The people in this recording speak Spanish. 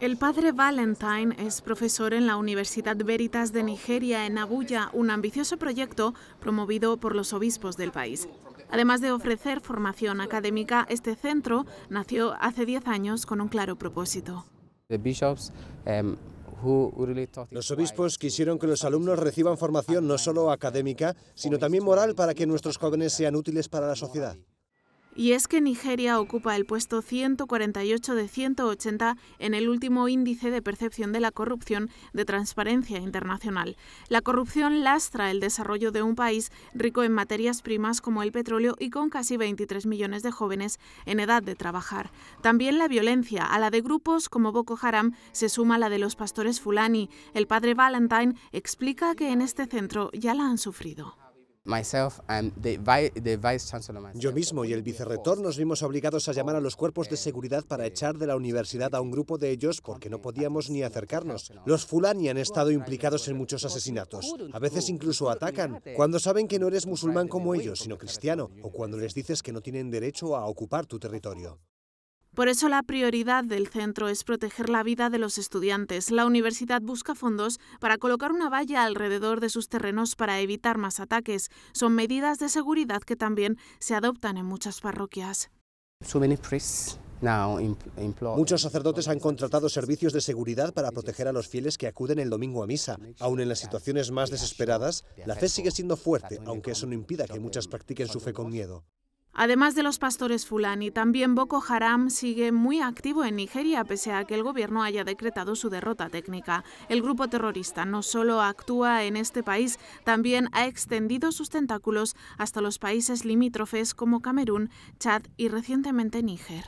El padre Valentine es profesor en la Universidad Veritas de Nigeria, en Abuya, un ambicioso proyecto promovido por los obispos del país. Además de ofrecer formación académica, este centro nació hace 10 años con un claro propósito. Um, los obispos quisieron que los alumnos reciban formación no solo académica, sino también moral para que nuestros jóvenes sean útiles para la sociedad. Y es que Nigeria ocupa el puesto 148 de 180 en el último índice de percepción de la corrupción de Transparencia Internacional. La corrupción lastra el desarrollo de un país rico en materias primas como el petróleo y con casi 23 millones de jóvenes en edad de trabajar. También la violencia, a la de grupos como Boko Haram, se suma a la de los pastores Fulani. El padre Valentine explica que en este centro ya la han sufrido. Yo mismo y el vicerrector nos vimos obligados a llamar a los cuerpos de seguridad para echar de la universidad a un grupo de ellos porque no podíamos ni acercarnos. Los Fulani han estado implicados en muchos asesinatos. A veces incluso atacan, cuando saben que no eres musulmán como ellos, sino cristiano, o cuando les dices que no tienen derecho a ocupar tu territorio. Por eso la prioridad del centro es proteger la vida de los estudiantes. La universidad busca fondos para colocar una valla alrededor de sus terrenos para evitar más ataques. Son medidas de seguridad que también se adoptan en muchas parroquias. Em-, Muchos sacerdotes han contratado servicios de seguridad para proteger a los fieles que acuden el domingo a misa. Aún en las situaciones más desesperadas, la fe sigue siendo fuerte, aunque eso no impida que muchas practiquen su fe con miedo. Además de los pastores Fulani, también Boko Haram sigue muy activo en Nigeria, pese a que el gobierno haya decretado su derrota técnica. El grupo terrorista no solo actúa en este país, también ha extendido sus tentáculos hasta los países limítrofes como Camerún, Chad y recientemente Níger.